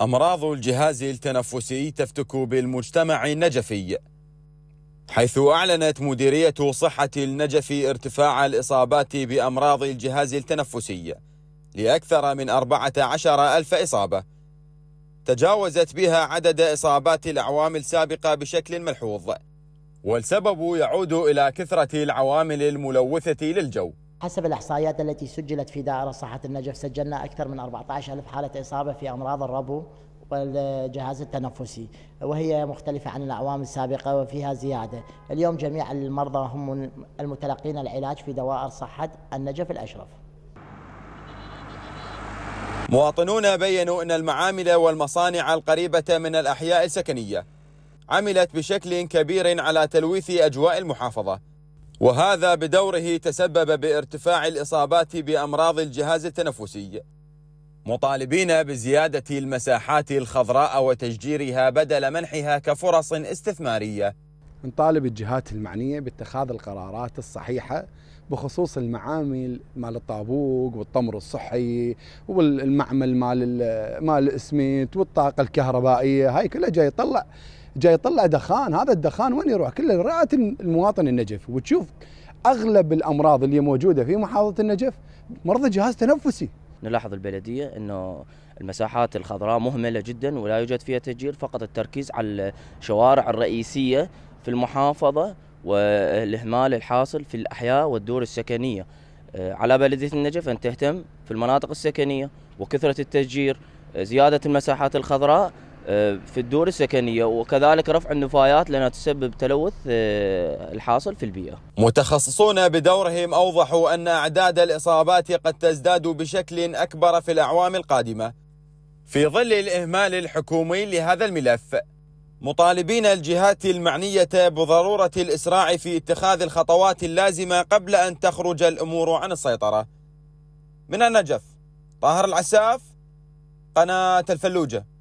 أمراض الجهاز التنفسي تفتك بالمجتمع النجفي حيث أعلنت مديرية صحة النجف ارتفاع الإصابات بأمراض الجهاز التنفسي لأكثر من 14 ألف إصابة تجاوزت بها عدد إصابات الأعوام السابقة بشكل ملحوظ والسبب يعود إلى كثرة العوامل الملوثة للجو حسب الإحصائيات التي سجلت في دائرة صحة النجف سجلنا أكثر من 14 ألف حالة إصابة في أمراض الربو والجهاز التنفسي وهي مختلفة عن الأعوام السابقة وفيها زيادة اليوم جميع المرضى هم المتلقين العلاج في دوائر صحة النجف الأشرف مواطنون بينوا أن المعامل والمصانع القريبة من الأحياء السكنية عملت بشكل كبير على تلويث أجواء المحافظة وهذا بدوره تسبب بارتفاع الإصابات بأمراض الجهاز التنفسي مطالبين بزيادة المساحات الخضراء وتشجيرها بدل منحها كفرص استثمارية نطالب الجهات المعنية باتخاذ القرارات الصحيحة بخصوص المعامل مال الطابوق والطمر الصحي والمعمل مال مال الاسمنت والطاقه الكهربائيه هاي كلها جاي يطلع جاي يطلع دخان هذا الدخان وين يروح كله رئة المواطن النجف وتشوف اغلب الامراض اللي موجوده في محافظه النجف مرضى جهاز تنفسي نلاحظ البلديه انه المساحات الخضراء مهمله جدا ولا يوجد فيها تشجير فقط التركيز على الشوارع الرئيسيه في المحافظه والاهمال الحاصل في الاحياء والدور السكنيه آه، على بلديه النجف ان تهتم في المناطق السكنيه وكثره التشجير آه، زياده المساحات الخضراء في الدور السكنية وكذلك رفع النفايات لأنها تسبب تلوث آه، الحاصل في البيئة متخصصون بدورهم أوضحوا أن أعداد الإصابات قد تزداد بشكل أكبر في الأعوام القادمة في ظل الإهمال الحكومي لهذا الملف مطالبين الجهات المعنية بضرورة الإسراع في اتخاذ الخطوات اللازمة قبل أن تخرج الأمور عن السيطرة من النجف طاهر العساف قناة الفلوجة